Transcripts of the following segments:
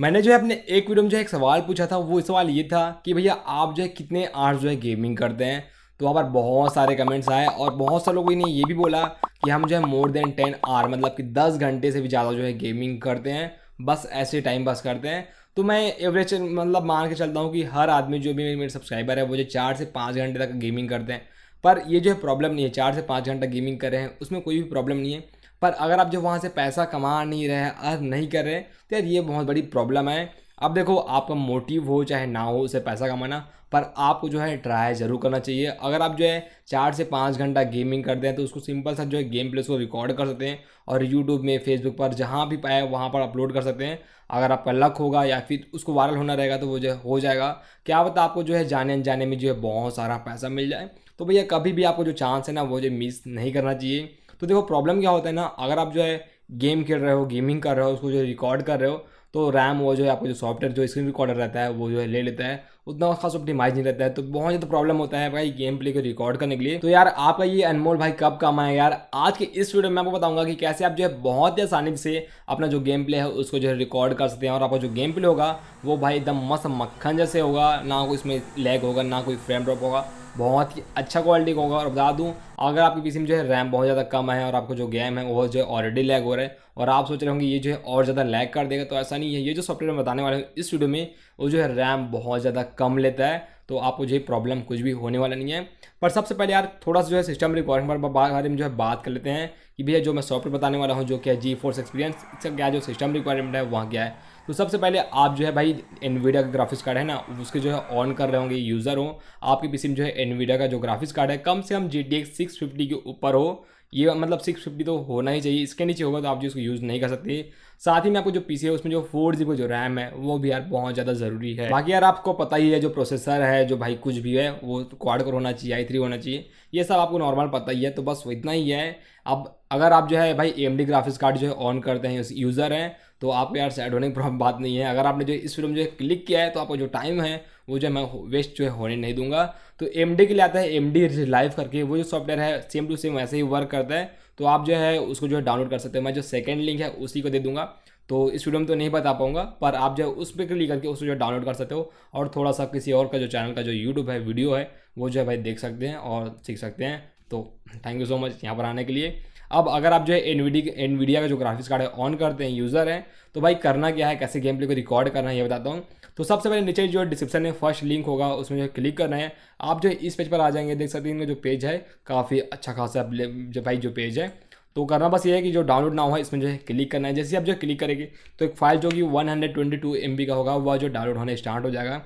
मैंने जो है अपने एक वीडियो में जो है एक सवाल पूछा था वो सवाल ये था कि भैया आप जो है कितने आर्ट जो है गेमिंग करते हैं तो वहाँ पर बहुत सारे कमेंट्स आए और बहुत सारे लोगों ने ये भी बोला कि हम जो है मोर देन टेन आर मतलब कि दस घंटे से भी ज़्यादा जो है गेमिंग करते हैं बस ऐसे टाइम पास करते हैं तो मैं एवरेज मतलब मान के चलता हूँ कि हर आदमी जो भी मेरे सब्सक्राइबर है वो जो चार से पाँच घंटे तक गेमिंग करते हैं पर ये जो है प्रॉब्लम नहीं है चार से पाँच घंटा गेमिंग कर रहे हैं उसमें कोई भी प्रॉब्लम नहीं है पर अगर आप जो वहाँ से पैसा कमा नहीं रहे अर्न नहीं कर रहे तो यार ये बहुत बड़ी प्रॉब्लम है अब देखो आपका मोटिव हो चाहे ना हो उसे पैसा कमाना पर आपको जो है ट्राई ज़रूर करना चाहिए अगर आप जो है चार से पाँच घंटा गेमिंग करते हैं तो उसको सिंपल सा जो है गेम प्ले उसको रिकॉर्ड कर सकते हैं और यूट्यूब में फेसबुक पर जहाँ भी पाए वहाँ पर अपलोड कर सकते हैं अगर आपका लक होगा या फिर उसको वायरल होना रहेगा तो वो जो है हो जाएगा क्या बता आपको जो है जाने अनजाने में जो है बहुत सारा पैसा मिल जाए तो भैया कभी भी आपको जो चांस है ना वो जो मिस नहीं करना चाहिए तो देखो प्रॉब्लम क्या होता है ना अगर आप जो है गेम खेल रहे हो गेमिंग कर रहे हो उसको जो रिकॉर्ड कर रहे हो तो रैम वो जो है आपको जो सॉफ्टवेयर जो स्क्रीन रिकॉर्डर रहता है वो जो है ले लेता है उतना खास ऑप्टिमाइज नहीं रहता है तो बहुत ज़्यादा प्रॉब्लम होता है भाई गेम प्ले को रिकॉर्ड करने के लिए तो यार आपका ये अनमोल भाई कब काम आया यार आज के इस वीडियो में आपको बताऊंगा कि कैसे आप जो है बहुत ही आसानी से अपना जो गेम प्ले है उसको जो है रिकॉर्ड कर सकते हैं और आपका जो गेम प्ले होगा वो भाई एकदम मस्त मक्खन जैसे होगा ना कोई इसमें लैग होगा ना कोई फ्रेम ड्रॉप होगा बहुत ही अच्छा क्वालिटी का होगा और बता दूँ अगर आपकी पीसी में जो है रैम बहुत ज़्यादा कम है और आपको जो गेम है वो जो है ऑलरेडी लैग हो रहा है और आप सोच रहे होंगे ये जो है और ज़्यादा लैग कर देगा तो ऐसा नहीं है ये जो सॉफ्टवेयर मैं बताने वाला हूँ इस वीडियो में वो जो है रैम बहुत ज़्यादा कम लेता है तो आपको जो है प्रॉब्लम कुछ भी होने वाला नहीं है पर सबसे पहले यार थोड़ा सा जो है सिस्टम रिक्वायरमेंट पर बारे में जो है बात कर लेते हैं कि भैया जो मैं सॉफ्टवेयर बताने वाला हूँ जो कि है जी फोर्स एक्सपीरियंस इसका क्या जो सिस्टम रिक्वायरमेंट है वहाँ क्या है तो सबसे पहले आप जो है भाई एनवीडा का ग्राफिक्स कार्ड है ना उसके जो है ऑन कर रहे होंगे यूज़र हो आपके पीसी में जो है एनवीडा का जो ग्राफिक्स कार्ड है कम से कम G T X six fifty के ऊपर हो ये मतलब सिक्स फिफ्टी तो होना ही चाहिए इसके नीचे होगा तो आप जो इसको यूज़ नहीं कर सकते साथ ही में आपको जो पी है उसमें जो फोर जी जो रैम है वो भी यार बहुत ज़्यादा ज़रूरी है बाकी यार आपको पता ही है जो प्रोसेसर है जो भाई कुछ भी है वो क्वाड कर होना चाहिए आई थ्री होना चाहिए ये सब आपको नॉर्मल पता ही है तो बस इतना ही है अब अगर आप जो है भाई एम डी ग्राफिक्स कार्ड जो है ऑन करते हैं यूज़र हैं तो आप यार सैड होने की प्रॉब्लम बात नहीं है अगर आपने जो इस फिल्म जो है क्लिक किया है तो आपका जो टाइम है वो जो मैं वेस्ट जो है होने नहीं दूंगा तो एम के लिए आता है एम डी लाइव करके वो जो सॉफ्टवेयर है सेम टू सेम वैसे ही वर्क करता है तो आप जो है उसको जो है डाउनलोड कर सकते हैं मैं जो सेकेंड लिंक है उसी को दे दूंगा तो इस वीडियो में तो नहीं बता पाऊंगा पर आप जो है उस पर क्लिक करके उसको जो डाउनलोड कर सकते हो और थोड़ा सा किसी और का जो चैनल का जो यूट्यूब है वीडियो है वो जो है भाई देख सकते हैं और सीख सकते हैं तो थैंक यू सो मच यहाँ पर आने के लिए अब अगर आप जो है एनवीडी एनवीडिया का जो ग्राफिक्स कार्ड है ऑन करते हैं यूज़र हैं तो भाई करना क्या है कैसे गेम प्ले को रिकॉर्ड करना है ये बताता हूँ तो सबसे पहले नीचे जो डिस्क्रिप्शन में फर्स्ट लिंक होगा उसमें जो क्लिक करना है आप जो इस पेज पर आ जाएंगे देख सकते हैं इनका जो पेज है काफ़ी अच्छा खासा जो भाई जो पेज है तो करना बस ये है कि जो डाउनलोड ना हो इसमें जो है क्लिक करना है जैसे आप जो क्लिक करेंगे तो एक फाइल जो कि 122 हंड्रेड का होगा वह जो डाउनलोड होने स्टार्ट हो जाएगा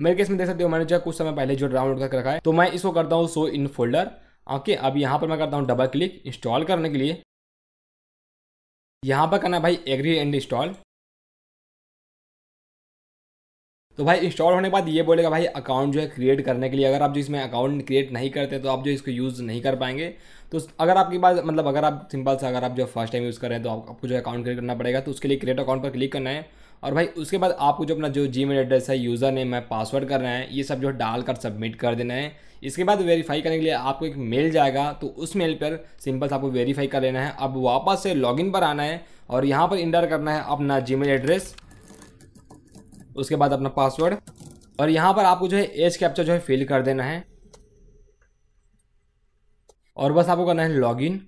मेरे केस में देख सकते हो मैंने जो कुछ समय पहले जो डाउनलोड करके रखा है तो मैं इसको करता हूँ सो इन फोल्डर ओके अब यहाँ पर मैं करता हूँ डबल क्लिक इंस्टॉल करने के लिए यहाँ पर करना भाई एग्री एंड इंस्टॉल तो भाई इंस्टॉल होने के बाद ये बोलेगा भाई अकाउंट जो है क्रिएट करने के लिए अगर आप जो इसमें अकाउंट क्रिएट नहीं करते तो आप जो इसको यूज़ नहीं कर पाएंगे तो अगर आपके पास मतलब अगर आप सिंपल से अगर आप जो फर्स्ट टाइम यूज़ कर रहे हैं तो आपको जो अकाउंट क्रिएट करना पड़ेगा तो उसके लिए क्रिएट अकाउंट पर क्लिक करना है और भाई उसके बाद आपको जो अपना जो जी एड्रेस है यूज़र नेम है पासवर्ड करना है ये सब जो है डालकर सबमिट कर देना है इसके बाद वेरीफाई करने के लिए आपको एक मेल जाएगा तो उस मेल पर सिंपल से आपको वेरीफाई कर लेना है अब वापस से लॉगिन पर आना है और यहाँ पर इंटर करना है अपना जी एड्रेस उसके बाद अपना पासवर्ड और यहाँ पर आपको जो है एज कैप्चर जो है फिल कर देना है और बस आपको करना है लॉगिन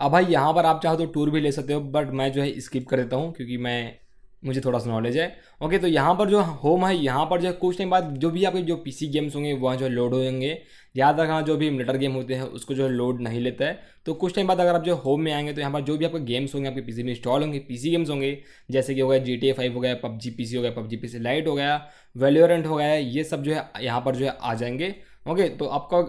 अब भाई यहाँ पर आप चाहो तो टूर भी ले सकते हो बट मैं जो है स्किप कर देता हूँ क्योंकि मैं मुझे थोड़ा सा नॉलेज है ओके तो यहाँ पर जो होम है यहाँ पर जो है कुछ टाइम बाद जो भी आपके जो पीसी गेम्स होंगे वह जो लोड होंगे याद रखना जो भी मिलटर गेम होते हैं उसको जो है लोड नहीं लेता है तो कुछ टाइम बाद अगर आप जो होम में आएंगे तो यहाँ पर जो भी आपके गेम्स होंगे आपके पीसी में इंस्टॉल होंगे पीसी गेम्स होंगे जैसे कि हो गया जी टी फाइव हो गया पबजी पी हो गया पबजी सी लाइट हो गया वेल्योरेंट हो गया ये सब जो है यहाँ पर जो है आ जाएंगे ओके तो आपका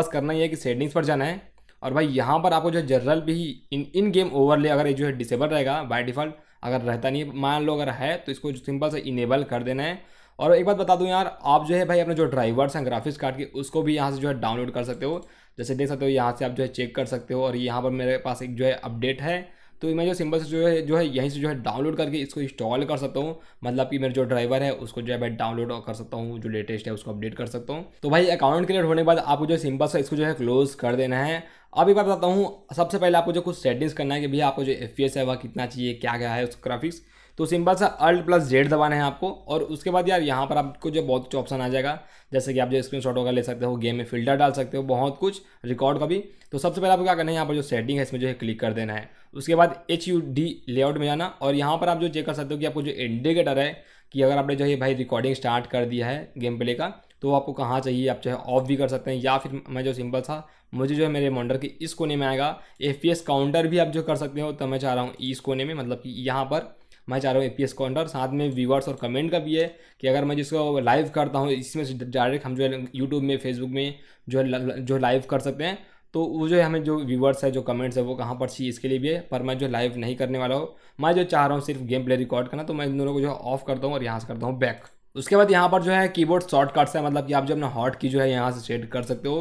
बस करना ही है कि सेटिंग्स पर जाना है और भाई यहाँ पर आपको जो है जनरल भी इन इन गेम ओवरले अगर ये जो है डिसेबल रहेगा बाय डिफ़ॉल्ट अगर रहता नहीं मान लो अगर है तो इसको सिंपल से इनेबल कर देना है और एक बात बता दूँ यार आप जो है भाई अपने जो ड्राइवर्स हैं ग्राफिक्स कार्ड के उसको भी यहाँ से जो है डाउनलोड कर सकते हो जैसे देख सकते हो यहाँ से आप जो है चेक कर सकते हो और यहाँ पर मेरे पास एक जो है अपडेट है तो मैं जो सिंपल से जो है जो है यहीं से जो है डाउनलोड करके इसको इंस्टॉल कर सकता हूँ मतलब कि मेरा जो ड्राइवर है उसको जो है मैं डाउनलोड कर सकता हूँ जो लेटेस्ट है उसको अपडेट कर सकता हूँ तो भाई अकाउंट क्रिएट होने के बाद आपको जो सिंपल से इसको जो है क्लोज कर देना है अब एक बार बताता हूँ सबसे पहले आपको जो कुछ सेटिंग्स करना है कि भैया आपको जो एफ है वह कितना चाहिए क्या क्या है उस ग्राफिक्स तो सिंपल सा अल्ट प्लस जेड दबाना है आपको और उसके बाद यार यहाँ पर आपको जो बहुत कुछ ऑप्शन आ जाएगा जैसे कि आप जो स्क्रीन शॉट वगैरह ले सकते हो गेम में फिल्टर डाल सकते हो बहुत कुछ रिकॉर्ड का भी तो सबसे पहले आपको क्या करना है यहाँ पर जो सेटिंग है इसमें जो है क्लिक कर देना है उसके बाद एच यू डी लेआउट में जाना और यहाँ पर आप जो चेक कर सकते हो कि आपको जो इंडिकेटर है कि अगर आपने जो है भाई रिकॉर्डिंग स्टार्ट कर दिया है गेम प्ले का तो आपको कहाँ चाहिए आप जो है ऑफ भी कर सकते हैं या फिर मैं जो सिंपल था मुझे जो है मेरे मॉनिटर के इस कोने में आएगा एफ काउंटर भी आप जो कर सकते हो तो मैं चाह रहा हूँ इस कोने में मतलब कि यहाँ पर मैं चाह रहा हूँ ए काउंटर साथ में व्यूवर्स और कमेंट का भी है कि अगर मैं जिसको लाइव करता हूँ इसमें डायरेक्ट हम जो है यूट्यूब में फेसबुक में जो है जो लाइव कर सकते हैं तो वो जो है हमें जो व्यूवर्स है जो कमेंट्स है वो कहाँ पर चाहिए इसके लिए भी है पर मैं जो लाइव नहीं करने वाला हूँ मैं जो चाह रहा हूँ सिर्फ गेम प्ले रिकॉर्ड करना तो मैं इन दोनों को जो ऑफ करता हूँ और यहाँ से करता हूँ बैक उसके बाद यहाँ पर जो है कीबोर्ड शॉर्टकट्स है मतलब कि आप जो अपना हॉट की जो है यहाँ से सेट कर सकते हो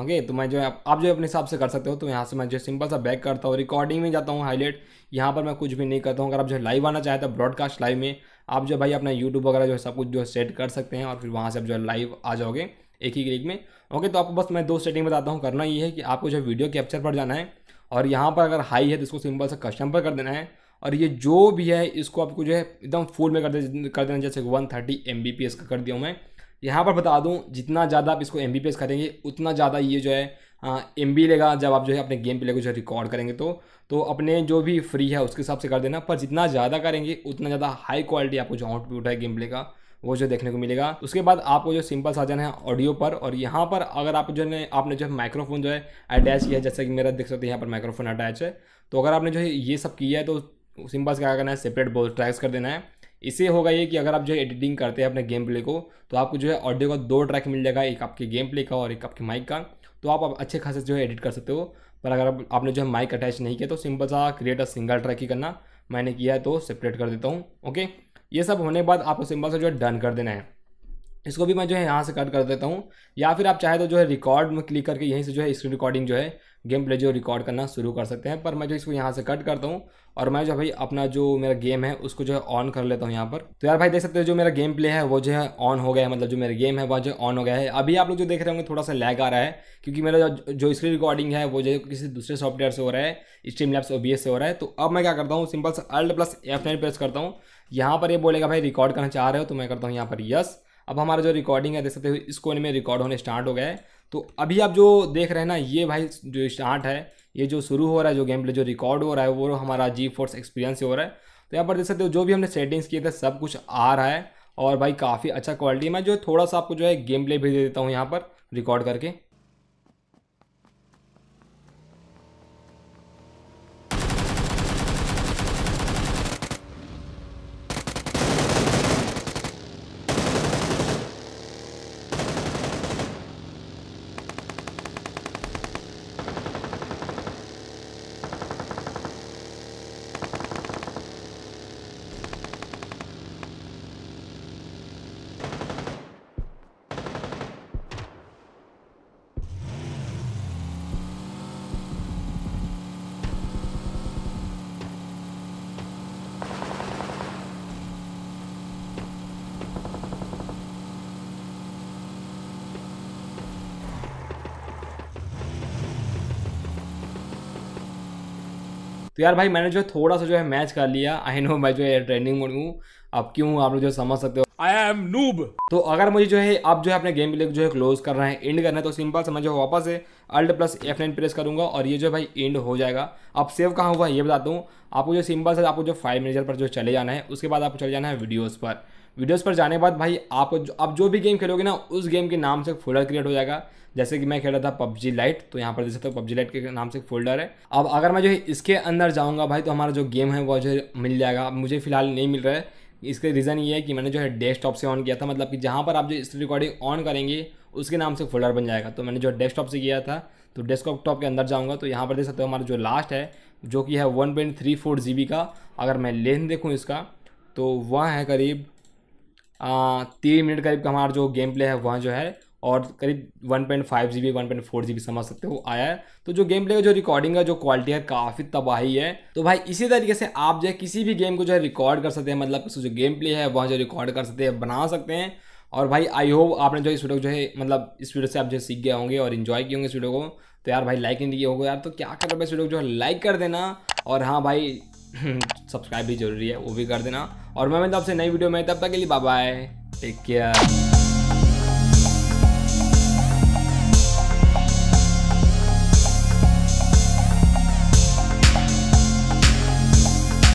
ओके तो मैं जो है आप जो अपने हिसाब से कर सकते हो तो यहाँ से मैं जो सिंपल सा बैक करता हूँ रिकॉर्डिंग में जाता हूँ हाईलाइट यहाँ पर मैं कुछ भी नहीं करता हूँ अगर आप जो है लाइव आना चाहें तो ब्रॉडकास्ट लाइव में आप जो भाई अपना यूट्यूब वगैरह जो है सब कुछ जो है सेट कर सकते हैं और फिर वहाँ से आप जो है लाइव आ जाओगे एक ही क्लिक में ओके तो आपको बस मैं दो सेटिंग बताता हूँ करना ये है कि आपको जो वीडियो कैप्चर पर जाना है और यहाँ पर अगर हाई है तो इसको सिंपल से कस्टम पर कर देना है और ये जो भी है इसको आपको जो है एकदम फुल में कर दे कर देना जैसे one thirty M B P S का कर दिया हूँ मैं यहाँ पर बता दूँ जितना ज़्यादा आप इसको एम बी पी एस करेंगे उतना ज़्यादा ये जो है एम हाँ, बी लेगा जब आप जो है अपने गेम प्ले को जो है रिकॉर्ड करेंगे तो तो अपने जो भी फ्री है उसके हिसाब से कर देना पर जितना ज़्यादा करेंगे उतना ज़्यादा हाई क्वालिटी आपको जो आउटपुट है गेम प्ले का वो जो देखने को मिलेगा उसके बाद आपको जो सिंपल सा जाना है ऑडियो पर और यहाँ पर अगर आप जो है आपने जो है माइक्रोफोन जो है अटैच किया है जैसा कि मेरा देख सकते हैं यहाँ पर माइक्रोफोन अटैच है तो अगर आपने जो है ये सब किया है तो सिंपल से क्या करना है सेपरेट बोल ट्रैक्स कर देना है इससे होगा ये कि अगर आप जो है एडिटिंग करते हैं अपने गेम प्ले को तो आपको जो है ऑडियो का दो ट्रैक मिल जाएगा एक आपके गेम प्ले का और एक आपके माइक का तो आप, अच्छे खासे जो है एडिट कर सकते हो पर अगर आपने जो है माइक अटैच नहीं किया तो सिंपल सा क्रिएट अ सिंगल ट्रैक ही करना मैंने किया है तो सेपरेट कर देता हूँ ओके ये सब होने के बाद आपको सिंपल से जो है डन कर देना है इसको भी मैं जो है यहाँ से कट कर देता हूँ या फिर आप चाहे तो जो है रिकॉर्ड में क्लिक करके यहीं से जो है स्क्रीन रिकॉर्डिंग जो है गेम प्ले जो रिकॉर्ड करना शुरू कर सकते हैं पर मैं जो इसको यहाँ से कट करता हूँ और मैं जो भाई अपना जो मेरा गेम है उसको जो है ऑन कर लेता हूँ यहाँ पर तो यार भाई देख सकते हो जो मेरा गेम प्ले है वो जो है ऑन हो गया है मतलब जो मेरा गेम है वह जो ऑन हो गया है अभी आप लोग जो देख रहे होंगे थोड़ा सा लैग आ रहा है क्योंकि मेरा जो स्क्रीन रिकॉर्डिंग है वो जो किसी दूसरे सॉफ्टवेयर से हो रहा है स्ट्रीम लैब्स ओबीएस से हो रहा है तो अब मैं क्या करता हूँ सिंपल से alt plus F nine press करता हूँ यहाँ पर ये बोलेगा भाई रिकॉर्ड करना चाह रहे हो तो मैं करता हूँ यहाँ पर यस अब हमारा जो रिकॉर्डिंग है देख सकते हो इसको इनमें रिकॉर्ड होने स्टार्ट हो गया है तो अभी आप जो देख रहे हैं ना ये भाई जो स्टार्ट है ये जो शुरू हो रहा है जो गेम प्ले जो रिकॉर्ड हो रहा है वो हमारा जी फोर्स एक्सपीरियंस हो रहा है तो यहाँ पर देख सकते हो जो भी हमने सेटिंग्स किए थे सब कुछ आ रहा है और भाई काफ़ी अच्छा क्वालिटी मैं जो थोड़ा सा आपको जो है गेम प्ले भी दे देता हूँ यहाँ पर रिकॉर्ड करके तो यार भाई मैंने जो है थोड़ा सा जो है मैच कर लिया आई नो मैं जो है ट्रेनिंग मोड हूँ अब क्यों आप लोग जो समझ सकते हो आई एम नूब तो अगर मुझे जो है आप जो है अपने गेम प्ले जो है क्लोज करना है एंड करना है तो सिंपल समझो वापस है alt plus F nine press करूंगा और ये जो भाई एंड हो जाएगा अब सेव कहाँ हुआ ये बताता हूँ आपको जो सिंपल से आपको जो फाइल मैनेजर पर जो चले जाना है उसके बाद आपको चले जाना है वीडियोज़ पर वीडियोस पर जाने के बाद भाई आप आप जो भी गेम खेलोगे ना उस गेम के नाम से फोल्डर क्रिएट हो जाएगा जैसे कि मैं खेल रहा था पबजी लाइट तो यहाँ पर देख सकते हो पबजी लाइट के नाम से फोल्डर है अब अगर मैं जो है इसके अंदर जाऊँगा भाई तो हमारा जो गेम है वो जो मिल जाएगा मुझे फिलहाल नहीं मिल रहा है इसका रीज़न ये है कि मैंने जो है डेस्कटॉप से ऑन किया था मतलब कि जहाँ पर आप जो इस रिकॉर्डिंग ऑन करेंगे उसके नाम से फोल्डर बन जाएगा तो मैंने जो डेस्कटॉप से किया था तो डेस्कटॉप टॉप के अंदर जाऊँगा तो यहाँ पर देख सकते हो हमारा जो लास्ट है जो कि है one point three four G B का अगर मैं लेंथ देखूँ इसका तो वह है करीब तीन मिनट करीब का हमारा जो गेम प्ले है वह जो है और करीब 1.5 point five G B one point four G B समझ सकते हो आया है तो जो गेम प्ले का जो रिकॉर्डिंग का जो क्वालिटी है काफ़ी तबाही है तो भाई इसी तरीके से आप जो है किसी भी गेम को जो है रिकॉर्ड कर सकते हैं मतलब जो गेम प्ले है वह जो रिकॉर्ड कर सकते हैं बना सकते हैं और भाई आई होप आपने जो इस वीडियो को जो है मतलब इस वीडियो से आप जो सीख गए होंगे और इन्जॉय किए होंगे इस वीडियो को तो यार भाई लाइक नहीं किए होगा यार तो क्या कर इस वीडियो को जो है लाइक कर देना और हाँ भाई सब्सक्राइब भी जरूरी है वो भी कर देना और मैं तो आपसे नई वीडियो में तब तक के लिए बाय बाय टेक केयर